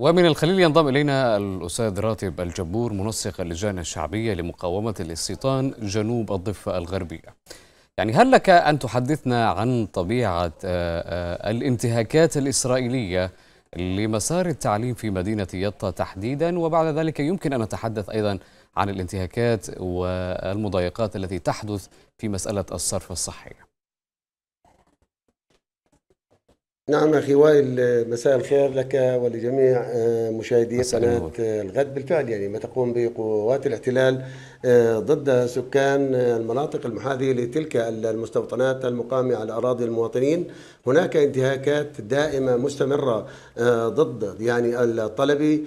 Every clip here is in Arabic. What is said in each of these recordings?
ومن الخليل ينضم إلينا الأستاذ راتب الجبور منسق اللجان الشعبية لمقاومة الاستيطان جنوب الضفة الغربية يعني هل لك أن تحدثنا عن طبيعة آه، آه، الانتهاكات الإسرائيلية لمسار التعليم في مدينة يطا تحديدا وبعد ذلك يمكن أن نتحدث أيضا عن الانتهاكات والمضايقات التي تحدث في مسألة الصرف الصحي نعم أخي وائل مساء الخير لك ولجميع آه، مشاهدي قناة آه، الغد بالفعل يعني ما تقوم به قوات الاحتلال آه، ضد سكان المناطق المحاذية لتلك المستوطنات المقامة على أراضي المواطنين هناك انتهاكات دائمة مستمرة ضد يعني الطلبي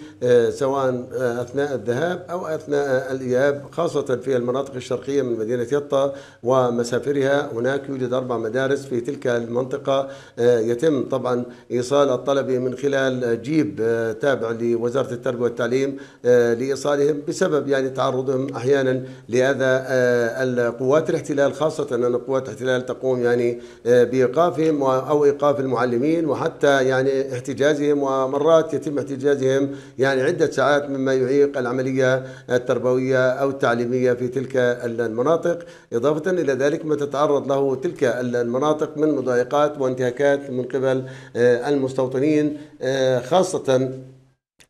سواء أثناء الذهاب أو أثناء الإياب خاصة في المناطق الشرقية من مدينة يطا ومسافرها هناك يوجد أربع مدارس في تلك المنطقة يتم طبعا ايصال الطلبه من خلال جيب آه، تابع لوزاره التربيه والتعليم آه، لايصالهم بسبب يعني تعرضهم احيانا لاذى آه، القوات الاحتلال خاصه ان قوات الاحتلال تقوم يعني بايقافهم او ايقاف المعلمين وحتى يعني احتجازهم ومرات يتم احتجازهم يعني عده ساعات مما يعيق العمليه التربويه او التعليميه في تلك المناطق اضافه الى ذلك ما تتعرض له تلك المناطق من مضايقات وانتهاكات من قبل المستوطنين آه، خاصة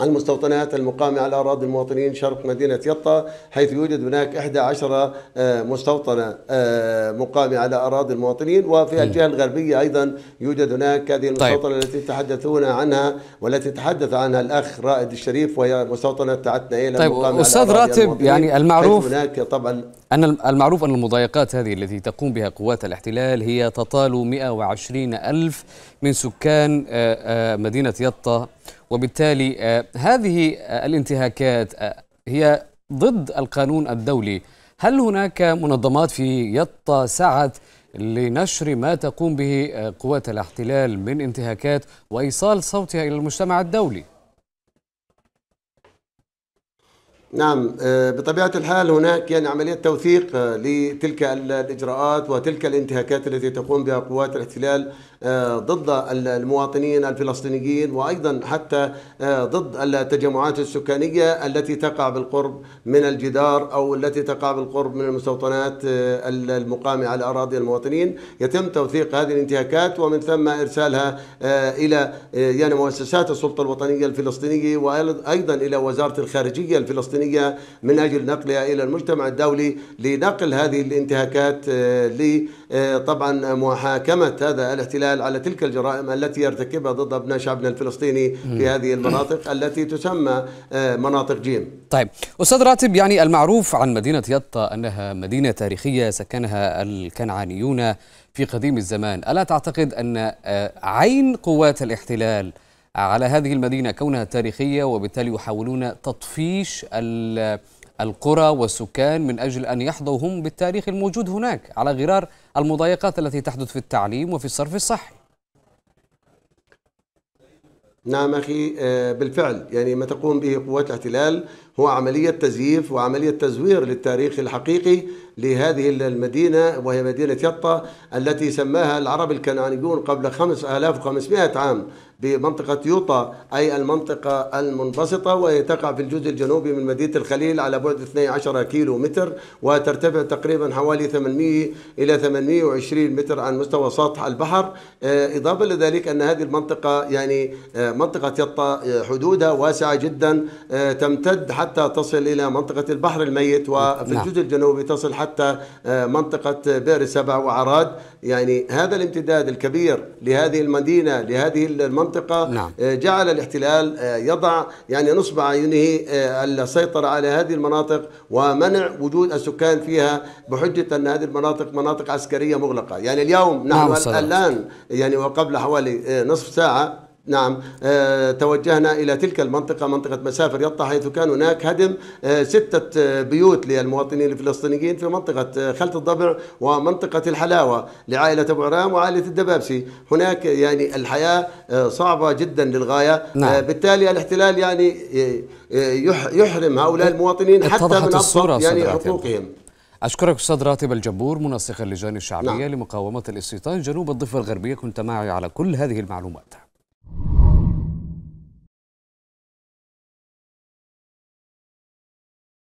المستوطنات المقامة على أراضي المواطنين شرق مدينة يطا حيث يوجد هناك 11 آه، مستوطنة آه، مقامة على أراضي المواطنين وفي الجهة الغربية أيضا يوجد هناك هذه طيب. المستوطنة طيب. التي تحدثون عنها والتي تحدث عنها الأخ رائد الشريف وهي مستوطنة تعتنا إيه طيب أستاذ راتب يعني المعروف هناك طبعا أن المعروف أن المضايقات هذه التي تقوم بها قوات الاحتلال هي تطال 120 ألف من سكان آه، مدينة يطا وبالتالي هذه الانتهاكات هي ضد القانون الدولي هل هناك منظمات في يطا سعت لنشر ما تقوم به قوات الاحتلال من انتهاكات وإيصال صوتها إلى المجتمع الدولي نعم آه، بطبيعة الحال هناك يعني عملية توثيق آه، لتلك الإجراءات وتلك الانتهاكات التي تقوم بها قوات الاحتلال آه، ضد المواطنين الفلسطينيين وأيضا حتى ضد التجمعات السكانية التي تقع بالقرب من الجدار أو التي تقع بالقرب من المستوطنات المقامة على أراضي المواطنين يتم توثيق هذه الانتهاكات ومن ثم إرسالها إلى يعني مؤسسات السلطة الوطنية الفلسطينية وأيضا إلى وزارة الخارجية الفلسطينية الفلسطينيه من أجل نقلها إلى المجتمع الدولي لنقل هذه الانتهاكات آه، لطبعا آه، محاكمة هذا الاحتلال على تلك الجرائم التي يرتكبها ضد أبناء شعبنا الفلسطيني في هذه المناطق التي تسمى آه، مناطق جيم طيب أستاذ راتب يعني المعروف عن مدينة يطا أنها مدينة تاريخية سكنها الكنعانيون في قديم الزمان ألا تعتقد أن عين قوات الاحتلال على هذه المدينة كونها تاريخية وبالتالي يحاولون تطفيش القرى والسكان من أجل أن يحظوا هم بالتاريخ الموجود هناك على غرار المضايقات التي تحدث في التعليم وفي الصرف الصحي نعم أخي آه، بالفعل يعني ما تقوم به قوات الاحتلال هو عملية تزييف وعملية تزوير للتاريخ الحقيقي لهذه المدينة وهي مدينة يطا التي سماها العرب الكنعانيون قبل 5500 عام بمنطقة يوطا أي المنطقة المنبسطة وهي تقع في الجزء الجنوبي من مدينة الخليل على بعد 12 كيلو متر وترتفع تقريبا حوالي 800 إلى 820 متر عن مستوى سطح البحر آه، إضافة لذلك أن هذه المنطقة يعني آه، منطقة يطا آه، حدودها واسعة جدا تمتد حتى حتى تصل إلى منطقة البحر الميت وفي نعم. الجزء الجنوبي تصل حتى آه، منطقة بئر سبع وعراد يعني هذا الامتداد الكبير لهذه المدينة لهذه المنطقة نعم. آه، جعل الاحتلال آه، يضع يعني نصب عينه السيطرة على هذه المناطق ومنع وجود السكان فيها بحجة أن هذه المناطق مناطق عسكرية مغلقة يعني اليوم نعم، نحن نعم الآن يعني وقبل حوالي نصف ساعة نعم آه، توجهنا إلى تلك المنطقة منطقة مسافر يطا حيث كان هناك هدم آه، ستة آه، بيوت للمواطنين الفلسطينيين في منطقة خلط الضبع ومنطقة الحلاوة لعائلة أبو عرام وعائلة الدبابسي هناك يعني الحياة صعبة جدا للغاية نعم. بالتالي الاحتلال يعني يحرم هؤلاء إيه، المواطنين حتى من الصورة يعني, يعني حقوقهم أشكرك أستاذ راتب الجبور منسق اللجان الشعبية نعم. لمقاومة الاستيطان جنوب الضفة الغربية كنت معي على كل هذه المعلومات